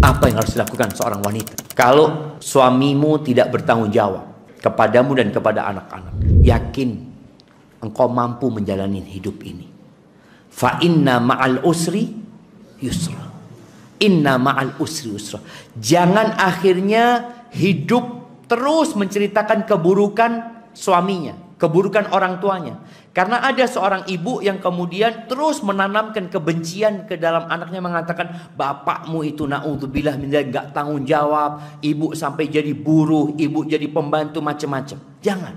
Apa yang harus dilakukan seorang wanita? Kalau suamimu tidak bertanggung jawab kepadamu dan kepada anak-anak, yakin engkau mampu menjalani hidup ini. Fa inna ma'al usri yusra. Inna ma'al usri yusra. Jangan akhirnya hidup terus menceritakan keburukan suaminya keburukan orang tuanya. Karena ada seorang ibu yang kemudian terus menanamkan kebencian ke dalam anaknya mengatakan bapakmu itu naudzubillah minzalik enggak tanggung jawab, ibu sampai jadi buruh, ibu jadi pembantu macam-macam. Jangan.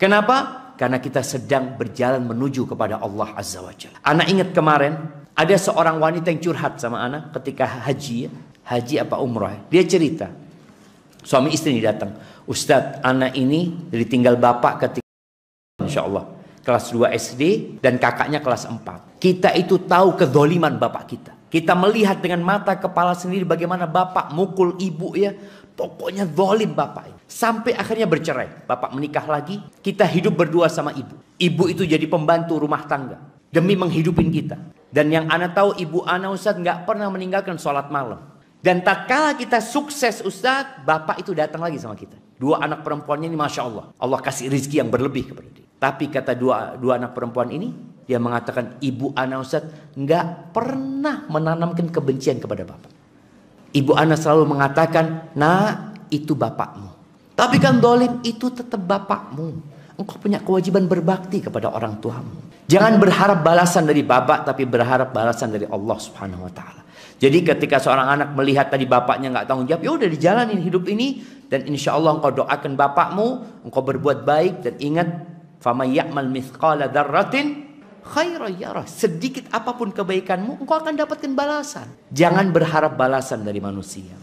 Kenapa? Karena kita sedang berjalan menuju kepada Allah Azza wa Jalla. Anak ingat kemarin ada seorang wanita yang curhat sama anak ketika haji, ya. haji apa umrah. Dia cerita, suami istri datang, Ustadz anak ini ditinggal bapak ketika insya Allah kelas 2 SD dan kakaknya kelas 4 kita itu tahu kedoliman bapak kita kita melihat dengan mata kepala sendiri bagaimana bapak mukul ibu ya pokoknya zolim bapak sampai akhirnya bercerai bapak menikah lagi kita hidup berdua sama ibu ibu itu jadi pembantu rumah tangga demi menghidupin kita dan yang ana tahu ibu anak Ustaz nggak pernah meninggalkan sholat malam dan tak kalah kita sukses Ustaz bapak itu datang lagi sama kita dua anak perempuannya ini masya Allah Allah kasih rezeki yang berlebih kepada dia tapi kata dua, dua anak perempuan ini, dia mengatakan, ibu Ana Ustaz nggak pernah menanamkan kebencian kepada bapak. Ibu Ana selalu mengatakan, nah itu bapakmu. Tapi kan dolim itu tetap bapakmu. Engkau punya kewajiban berbakti kepada orang tuamu. Jangan berharap balasan dari bapak, tapi berharap balasan dari Allah Subhanahu Wa Taala. Jadi ketika seorang anak melihat tadi bapaknya nggak tanggung jawab, ya udah dijalanin hidup ini dan insya Allah engkau doakan bapakmu, engkau berbuat baik dan ingat Fama ya'mal mithqala dzarratin khairan roh Sedikit apapun kebaikanmu, engkau akan dapatkan balasan. Jangan berharap balasan dari manusia.